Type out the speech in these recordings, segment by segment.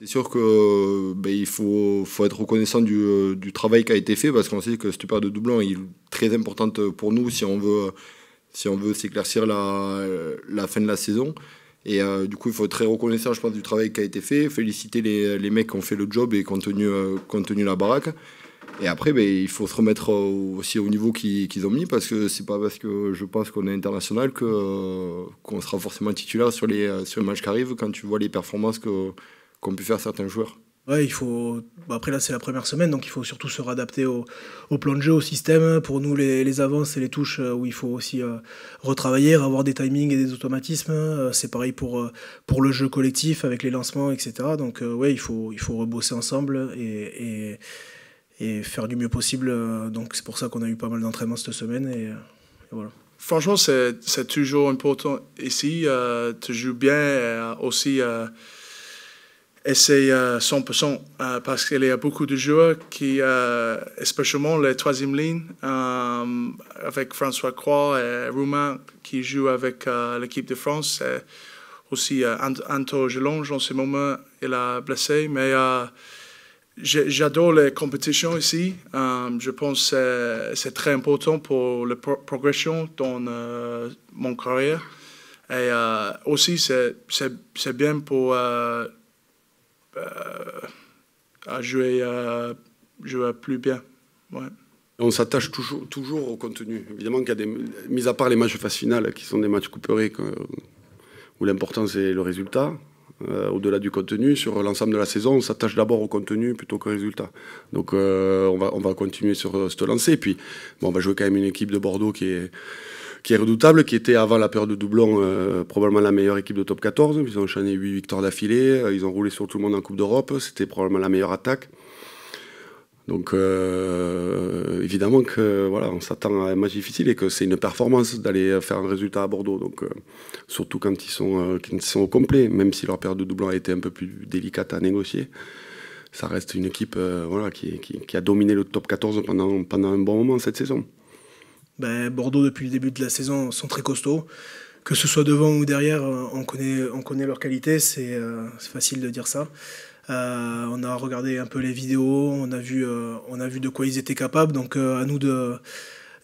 C'est sûr que ben, il faut, faut, être reconnaissant du, du, travail qui a été fait parce qu'on sait que cette paire de doublons est très importante pour nous si on veut si on veut s'éclaircir la, la, fin de la saison. Et euh, du coup, il faut être très reconnaissant, je pense, du travail qui a été fait, féliciter les, les mecs qui ont fait le job et qui ont tenu, la baraque. Et après, ben, il faut se remettre aussi au niveau qu'ils ont mis, parce que c'est pas parce que je pense qu'on est international qu'on sera forcément titulaire sur les, sur les matchs qui arrivent, quand tu vois les performances que, qu'ont pu faire certains joueurs. Ouais, il faut. Bah, après, là, c'est la première semaine, donc il faut surtout se réadapter au, plan de jeu, au système. Pour nous, les, avances et les touches euh, où il faut aussi euh, retravailler, avoir des timings et des automatismes. Euh, c'est pareil pour, pour le jeu collectif avec les lancements, etc. Donc, oui, ouais, il faut, il faut rebosser ensemble et, et, faire du mieux possible. Donc, c'est pour ça qu'on a eu pas mal d'entraînements cette semaine et, voilà. Franchement, c'est toujours important. Ici, tu joues bien aussi. Et c'est euh, 100% euh, parce qu'il y a beaucoup de joueurs qui, euh, les troisième ligne, euh, avec François Croix et Roumain qui jouent avec euh, l'équipe de France. Et aussi Anto Gelonge en ce moment, il a blessé. Mais j'adore les compétitions ici. je pense que c'est très important pour la progression dans mon carrière. Et aussi, c'est bien pour euh, à jouer, jouer plus bien. On s'attache toujours, toujours, au contenu. Évidemment qu'il y a des, mis à part les matchs phase finale, qui sont des matchs couperés, où l'important c'est le résultat. Euh, au-delà du contenu, sur l'ensemble de la saison, on s'attache d'abord au contenu plutôt qu'au résultat. Donc euh, on, va, on va continuer sur ce lancer. puis, bon, on va jouer quand même une équipe de Bordeaux qui est qui est redoutable, qui était avant la période de doublon euh, probablement la meilleure équipe de top 14. Ils ont enchaîné 8 victoires d'affilée, euh, ils ont roulé sur tout le monde en Coupe d'Europe, c'était probablement la meilleure attaque. Donc euh, évidemment que voilà, on s'attend à un match difficile et que c'est une performance d'aller faire un résultat à Bordeaux. Donc surtout quand ils sont sont au complet, même si leur période de doublon a été un peu plus délicate à négocier, ça reste une équipe voilà qui, a dominé le top 14 pendant pendant un bon moment cette saison. Ben, Bordeaux, depuis le début de la saison, sont très costauds. Que ce soit devant ou derrière, euh, on connaît, on connaît leur qualité, c'est euh, facile de dire ça. Euh, on a regardé un peu les vidéos, on a vu, on a vu de quoi ils étaient capables. Donc à nous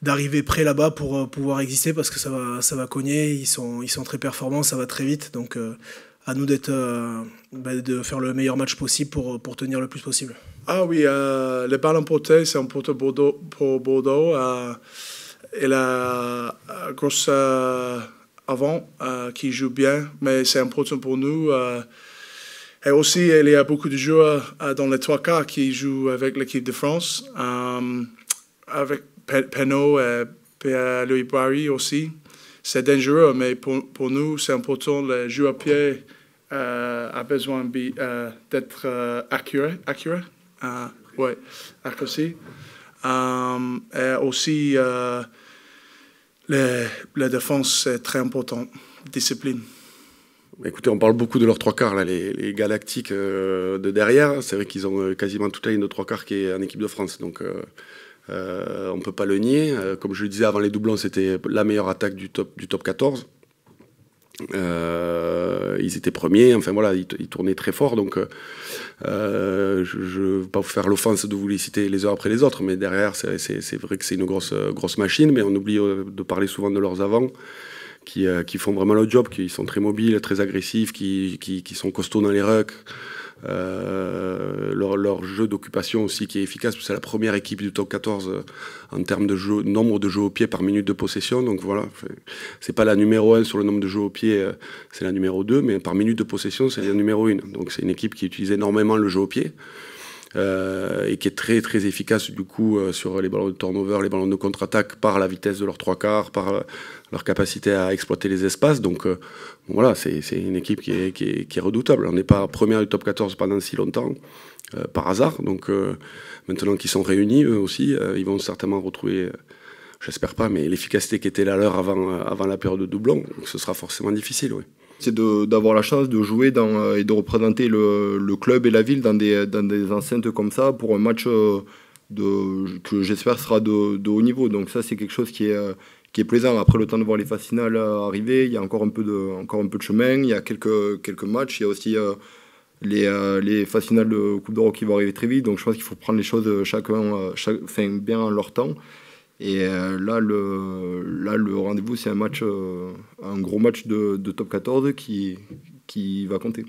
d'arriver près là-bas pour pouvoir exister parce que ça va, ça va cogner. Ils sont, ils sont très performants, ça va très vite. Donc à nous d'être, ben, de faire le meilleur match possible pour, pour tenir le plus possible. Ah oui, balles en porté, c'est un pour Bordeaux. Pour Bordeaux et la Grosse avant euh, qui joue bien, mais c'est important pour nous. Euh, et aussi, il y a beaucoup de joueurs euh, dans les trois quarts qui jouent avec l'équipe de France, avec Penaud et louis Barry aussi. C'est dangereux, mais pour, pour nous, c'est important. Le jeu à pied a besoin d'être accuré. accuré ouais, et euh, euh, aussi, euh, la défense, c'est très important, discipline. Écoutez, on parle beaucoup de leurs trois quarts, là, les, Galactiques de derrière. C'est vrai qu'ils ont quasiment toute la ligne de trois quarts qui est en équipe de France. Donc, on ne peut pas le nier. comme je le disais avant les doublons, c'était la meilleure attaque du top, du top 14. Euh, ils étaient premiers, enfin voilà, ils, tournaient très fort. Donc, euh, euh, je ne veux pas vous faire l'offense de vous les citer les uns après les autres, mais derrière, c'est vrai que c'est une grosse, grosse machine, mais on oublie de parler souvent de leurs avants. Qui, font vraiment le job, qui sont très mobiles, très agressifs, qui, qui sont costauds dans les rucks, euh, leur, jeu d'occupation aussi qui est efficace. C'est la première équipe du top 14 euh, en termes de nombre de jeux au pied par minute de possession. Donc voilà, c'est pas la numéro 1 sur le nombre de jeux au pied, euh, c'est la numéro 2, mais par minute de possession, c'est la numéro 1. Donc c'est une équipe qui utilise énormément le jeu au pied. Euh, et qui est très très efficace du coup euh, sur les ballons de turnover, les ballons de contre-attaque par la vitesse de leurs trois quarts, par euh, leur capacité à exploiter les espaces. Donc voilà, c'est une équipe qui est, qui est, redoutable. On n'est pas première du top 14 pendant si longtemps. par hasard, donc maintenant qu'ils sont réunis, eux aussi, ils vont certainement retrouver j'espère pas, mais l'efficacité qui était la leur avant, avant la période de doublon, ce sera forcément difficile. Oui c'est d'avoir la chance de jouer dans, euh, et de représenter le, club et la ville dans des, enceintes comme ça pour un match euh, que j'espère sera de, haut niveau. Donc ça, c'est quelque chose qui est, euh, plaisant. Après le temps de voir les fascinales arriver, il y a encore un peu de, encore un peu de chemin, il y a quelques, matchs, il y a aussi les, les de Coupe d'Europe qui vont arriver très vite. Donc je pense qu'il faut prendre les choses bien en leur temps. Et euh, là, le, là, le rendez-vous, c'est un match, euh, un gros match de, de top 14 qui, qui va compter.